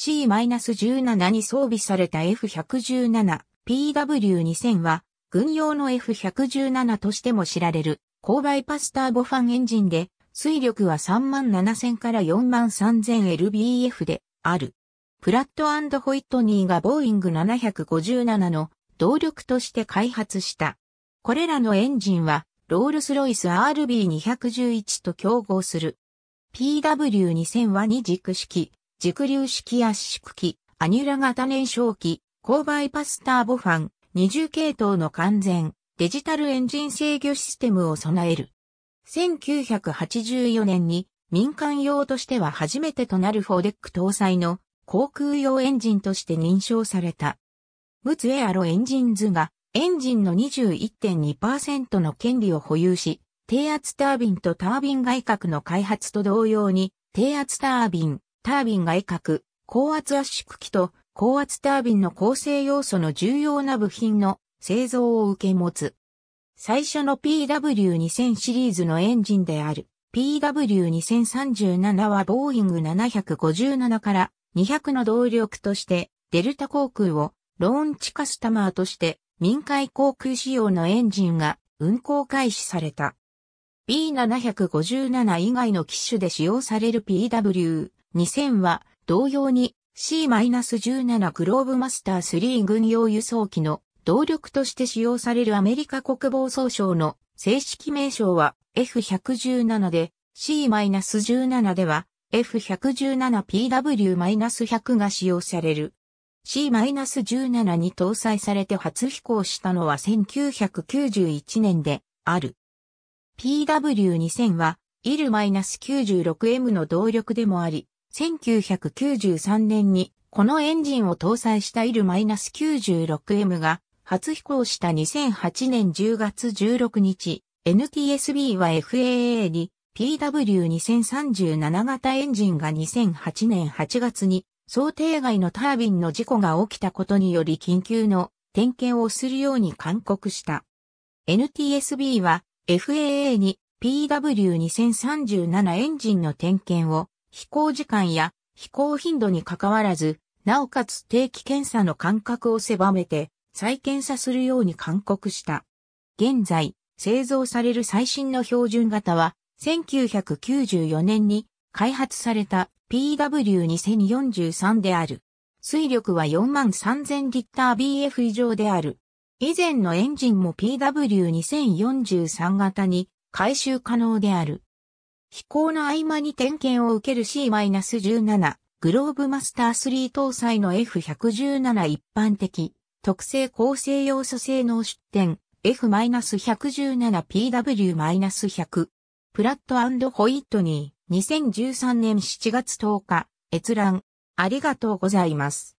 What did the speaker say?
C-17 に装備された F117、PW2000 は、軍用の F117 としても知られる、高バイパスターボファンエンジンで、水力は37000から 43000lbf である。プラットホイットニーがボーイング757の動力として開発した。これらのエンジンは、ロールスロイス RB211 と競合する。PW2000 は二軸式、軸粒式圧縮機、アニュラ型燃焼機、勾配パスターボファン、二重系統の完全、デジタルエンジン制御システムを備える。1984年に民間用としては初めてとなるフォーデック搭載の航空用エンジンとして認証された。ムツエアロエンジンズがエンジンの21.2%の権利を保有し、低圧タービンとタービン外角の開発と同様に、低圧タービン、タービン外角、高圧圧縮機と高圧タービンの構成要素の重要な部品の製造を受け持つ。最初の PW2000 シリーズのエンジンである PW2037 はボーイング757から200の動力としてデルタ航空をローンチカスタマーとして民間航空仕様のエンジンが運行開始された。B757 以外の機種で使用される PW 2000は同様に C-17 グローブマスター3軍用輸送機の動力として使用されるアメリカ国防総省の正式名称は F117 で C-17 では F117PW-100 が使用される。C-17 に搭載されて初飛行したのは1991年である。PW2000 は IL-96M の動力でもあり、1993年にこのエンジンを搭載したイル -96M が初飛行した2008年10月16日、NTSB は FAA に PW2037 型エンジンが2008年8月に想定外のタービンの事故が起きたことにより緊急の点検をするように勧告した。NTSB は FAA に PW2037 エンジンの点検を飛行時間や飛行頻度に関わらず、なおかつ定期検査の間隔を狭めて、再検査するように勧告した。現在、製造される最新の標準型は、1994年に開発された PW2043 である。水力は43000リッター BF 以上である。以前のエンジンも PW2043 型に回収可能である。飛行の合間に点検を受ける C-17、グローブマスター3搭載の F117 一般的、特性構成要素性能出展、F-117PW-100。プラットホイットニー、2013年7月10日、閲覧、ありがとうございます。